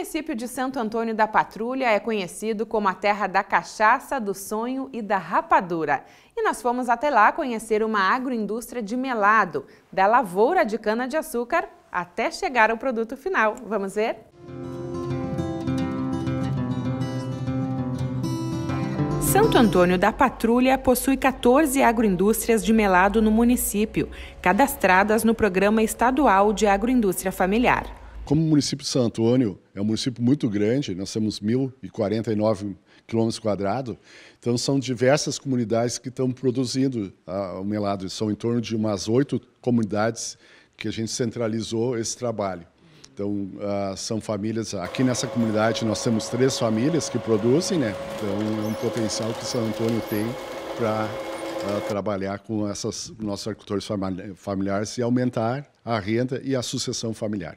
município de Santo Antônio da Patrulha é conhecido como a terra da cachaça, do sonho e da rapadura. E nós fomos até lá conhecer uma agroindústria de melado, da lavoura de cana-de-açúcar até chegar ao produto final. Vamos ver? Santo Antônio da Patrulha possui 14 agroindústrias de melado no município, cadastradas no Programa Estadual de Agroindústria Familiar. Como o município de Santo Antônio é um município muito grande, nós temos 1.049 quilômetros quadrados, então são diversas comunidades que estão produzindo ah, o melado. São em torno de umas oito comunidades que a gente centralizou esse trabalho. Então, ah, são famílias. Aqui nessa comunidade nós temos três famílias que produzem, né? Então, é um potencial que São Antônio tem para ah, trabalhar com essas, nossos agricultores familiares e aumentar a renda e a sucessão familiar.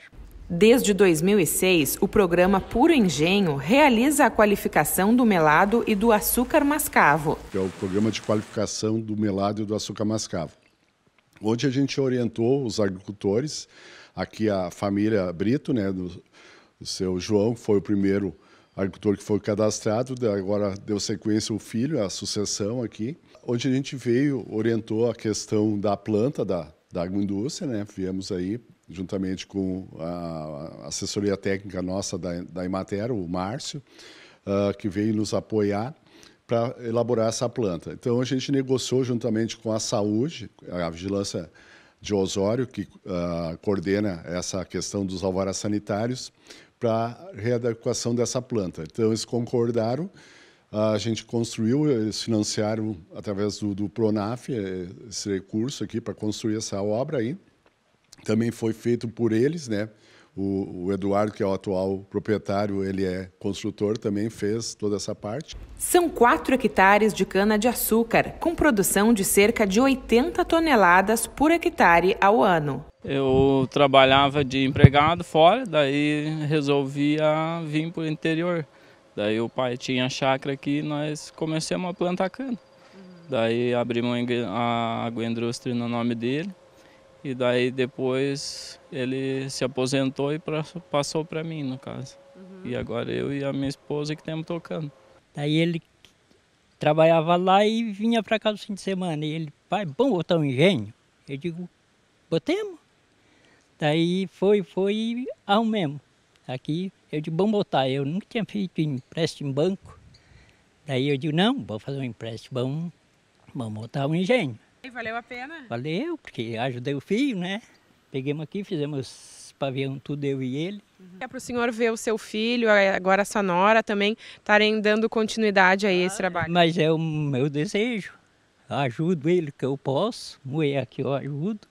Desde 2006, o programa Puro Engenho realiza a qualificação do melado e do açúcar mascavo. É o programa de qualificação do melado e do açúcar mascavo. Onde a gente orientou os agricultores, aqui a família Brito, né, do, do seu João, que foi o primeiro agricultor que foi cadastrado, agora deu sequência o filho, a sucessão aqui, onde a gente veio, orientou a questão da planta, da, da agroindústria, né? Viemos aí juntamente com a assessoria técnica nossa da, da o Márcio, uh, que veio nos apoiar para elaborar essa planta. Então a gente negociou juntamente com a saúde, a vigilância de Osório, que uh, coordena essa questão dos alvarás sanitários, para readequação dessa planta. Então eles concordaram a gente construiu, eles financiaram através do, do Pronaf é, esse recurso aqui para construir essa obra aí. Também foi feito por eles, né? O, o, Eduardo, que é o atual proprietário, ele é construtor, também fez toda essa parte. São 4 hectares de cana-de-açúcar, com produção de cerca de 80 toneladas por hectare ao ano. Eu trabalhava de empregado fora, daí resolvi vir para o interior. Daí o pai tinha chácara aqui e nós começamos a plantar cana. Uhum. Daí abrimos a agroindústria no nome dele. E daí depois ele se aposentou e passou para mim, no caso. Uhum. E agora eu e a minha esposa que estamos tocando. Daí ele trabalhava lá e vinha para casa no fim de semana. E ele, pai, bom botar um engenho? Eu digo, botemos. Daí foi, foi, arrumemos aqui. Eu disse, vamos botar. Eu nunca tinha feito empréstimo em banco. Daí eu digo, não, vou fazer um empréstimo, vamos, vamos botar um engenho. E valeu a pena? Valeu, porque ajudei o filho, né? Pegamos aqui, fizemos pavião tudo, eu e ele. Uhum. É para o senhor ver o seu filho, é, agora a sua nora também, estarem dando continuidade a ah, esse trabalho. Mas é o meu desejo. Eu ajudo ele que eu posso, moer aqui eu ajudo.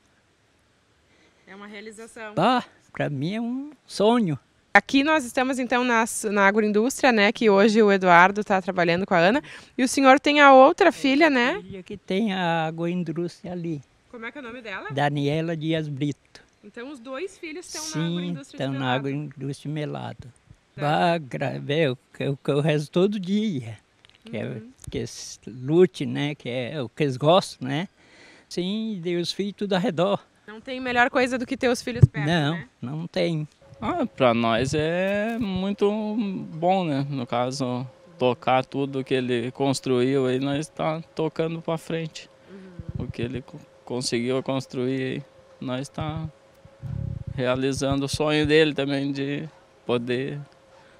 É uma realização. Bah, para mim é um sonho. Aqui nós estamos então nas, na agroindústria, né? Que hoje o Eduardo está trabalhando com a Ana. E o senhor tem a outra é, filha, né? Filha que tem a agroindústria ali. Como é que é o nome dela? Daniela Dias Brito. Então os dois filhos estão Sim, na agroindústria estão na agroindústria melado. Tá. É o que eu, eu rezo todo dia. Que, é uhum. é, que lute, né? Que é o que eles gostam, né? Sim, deus os filhos tudo ao redor. Não tem melhor coisa do que ter os filhos perto, Não, né? não tem. Ah, para nós é muito bom, né? No caso, tocar tudo que ele construiu aí, nós está tocando para frente. Uhum. O que ele conseguiu construir aí, nós está realizando o sonho dele também de poder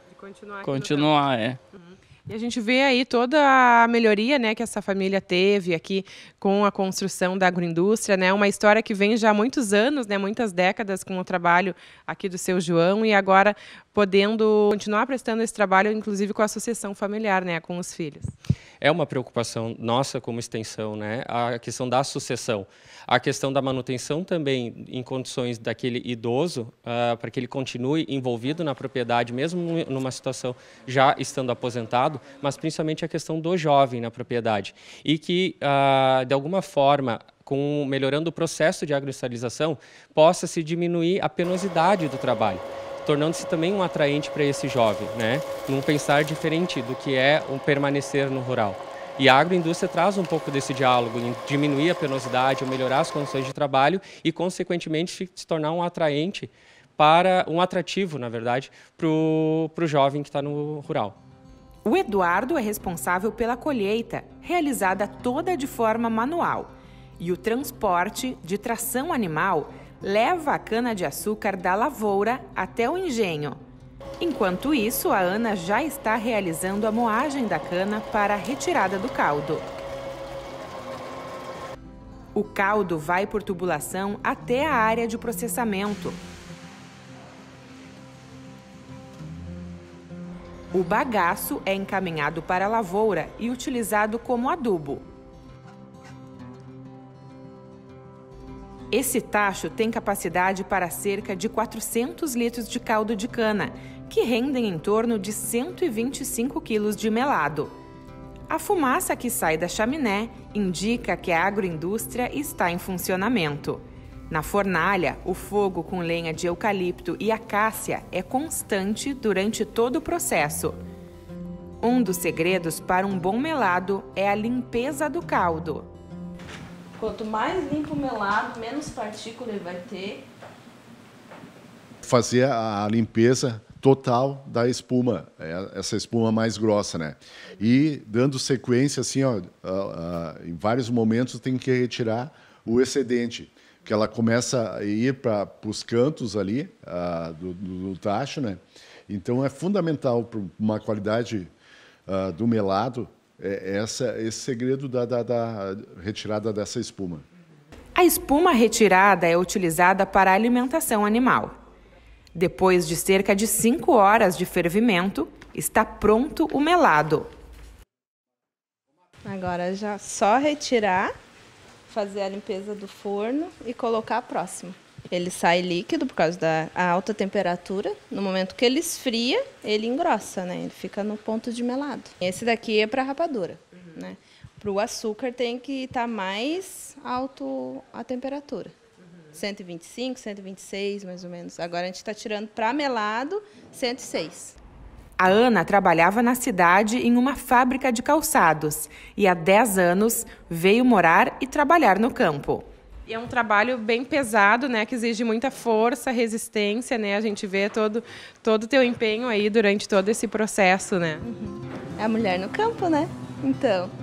de continuar, continuar é. Uhum. E a gente vê aí toda a melhoria né, que essa família teve aqui com a construção da agroindústria, né? Uma história que vem já há muitos anos, né, muitas décadas com o trabalho aqui do seu João e agora podendo continuar prestando esse trabalho, inclusive com a associação familiar, né, com os filhos. É uma preocupação nossa como extensão, né, a questão da sucessão, a questão da manutenção também em condições daquele idoso, uh, para que ele continue envolvido na propriedade, mesmo numa situação já estando aposentado, mas principalmente a questão do jovem na propriedade e que uh, de alguma forma com melhorando o processo de agroindustrialização, possa se diminuir a penosidade do trabalho tornando-se também um atraente para esse jovem, né? num pensar diferente do que é um permanecer no rural. E a agroindústria traz um pouco desse diálogo, em diminuir a penosidade, melhorar as condições de trabalho e, consequentemente, se tornar um atraente para um atrativo, na verdade, para o jovem que está no rural. O Eduardo é responsável pela colheita, realizada toda de forma manual, e o transporte de tração animal leva a cana-de-açúcar da lavoura até o engenho. Enquanto isso, a Ana já está realizando a moagem da cana para a retirada do caldo. O caldo vai por tubulação até a área de processamento. O bagaço é encaminhado para a lavoura e utilizado como adubo. Esse tacho tem capacidade para cerca de 400 litros de caldo de cana, que rendem em torno de 125 quilos de melado. A fumaça que sai da chaminé indica que a agroindústria está em funcionamento. Na fornalha, o fogo com lenha de eucalipto e acácia é constante durante todo o processo. Um dos segredos para um bom melado é a limpeza do caldo. Quanto mais limpo o melado, menos partícula ele vai ter. Fazer a limpeza total da espuma, é, essa espuma mais grossa, né? E dando sequência, assim, ó, em vários momentos tem que retirar o excedente, que ela começa a ir para os cantos ali uh, do, do, tacho, né? Então é fundamental para uma qualidade uh, do melado é, é, essa, esse segredo da, da, da retirada dessa espuma? A espuma retirada é utilizada para a alimentação animal. Depois de cerca de 5 horas de fervimento, está pronto o melado. Agora já só retirar, fazer a limpeza do forno e colocar próximo. Ele sai líquido por causa da alta temperatura. No momento que ele esfria, ele engrossa, né? Ele fica no ponto de melado. Esse daqui é para rapadura, uhum. né? Para o açúcar tem que estar tá mais alto a temperatura. Uhum. 125, 126, mais ou menos. Agora a gente está tirando para melado 106. A Ana trabalhava na cidade em uma fábrica de calçados e há 10 anos veio morar e trabalhar no campo. E é um trabalho bem pesado, né, que exige muita força, resistência, né? A gente vê todo todo teu empenho aí durante todo esse processo, né? Uhum. É a mulher no campo, né? Então,